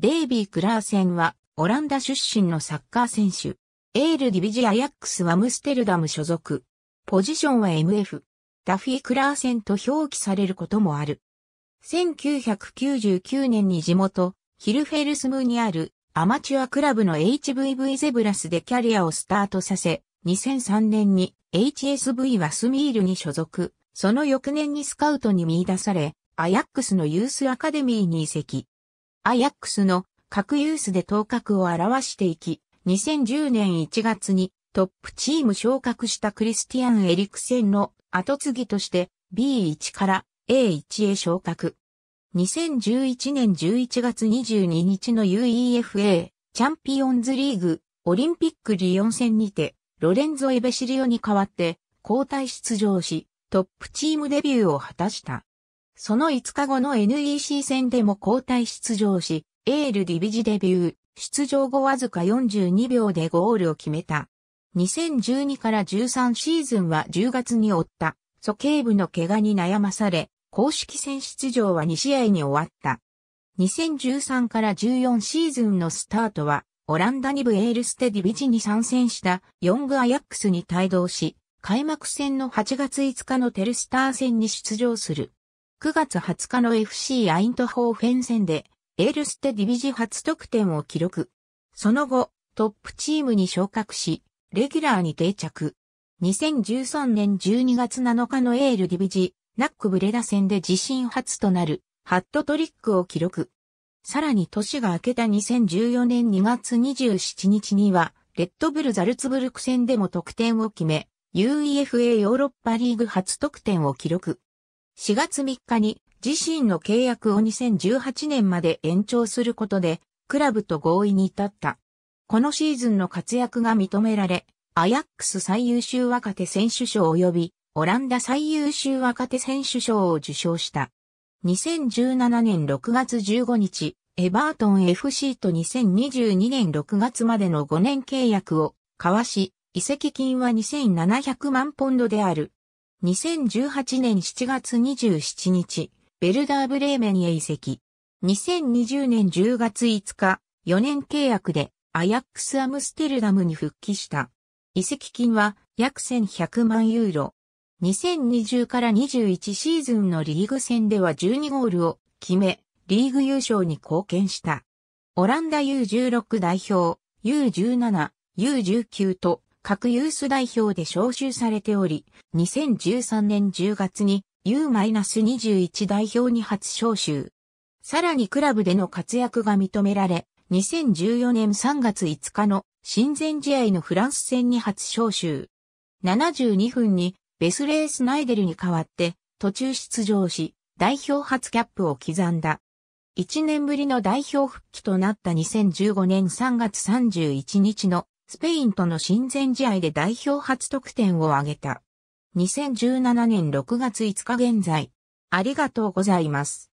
デイビー・クラーセンは、オランダ出身のサッカー選手。エール・ディビジ・アヤックス・は、ムステルダム所属。ポジションは MF。ダフィー・クラーセンと表記されることもある。1999年に地元、ヒルフェルスムにあるアマチュアクラブの HVV ゼブラスでキャリアをスタートさせ、2003年に HSV ワスミールに所属、その翌年にスカウトに見出され、アヤックスのユースアカデミーに移籍。アヤックスの各ユースで頭角を表していき、2010年1月にトップチーム昇格したクリスティアン・エリクセンの後継ぎとして B1 から A1 へ昇格。2011年11月22日の UEFA チャンピオンズリーグオリンピックリオン戦にてロレンゾ・エベシリオに代わって交代出場しトップチームデビューを果たした。その5日後の NEC 戦でも交代出場し、エールディビジデビュー、出場後わずか42秒でゴールを決めた。2012から13シーズンは10月に追った、鼠径部の怪我に悩まされ、公式戦出場は2試合に終わった。2013から14シーズンのスタートは、オランダ2部エールステディビジに参戦したヨングアヤックスに帯同し、開幕戦の8月5日のテルスター戦に出場する。9月20日の FC アイントホーフェン戦で、エールステディビジ初得点を記録。その後、トップチームに昇格し、レギュラーに定着。2013年12月7日のエールディビジ、ナックブレダ戦で自身初となる、ハットトリックを記録。さらに年が明けた2014年2月27日には、レッドブルザルツブルク戦でも得点を決め、UEFA ヨーロッパリーグ初得点を記録。4月3日に自身の契約を2018年まで延長することで、クラブと合意に至った。このシーズンの活躍が認められ、アヤックス最優秀若手選手賞及び、オランダ最優秀若手選手賞を受賞した。2017年6月15日、エバートン FC と2022年6月までの5年契約を交わし、移籍金は2700万ポンドである。2018年7月27日、ベルダーブレーメンへ移籍。2020年10月5日、4年契約でアヤックスアムステルダムに復帰した。移籍金は約1100万ユーロ。2020から21シーズンのリーグ戦では12ゴールを決め、リーグ優勝に貢献した。オランダ U16 代表、U17、U19 と各ユース代表で招集されており、2013年10月に U-21 代表に初招集。さらにクラブでの活躍が認められ、2014年3月5日の親善試合のフランス戦に初招集。72分にベスレー・スナイデルに代わって途中出場し、代表初キャップを刻んだ。1年ぶりの代表復帰となった2015年3月31日のスペインとの親善試合で代表初得点を挙げた。2017年6月5日現在。ありがとうございます。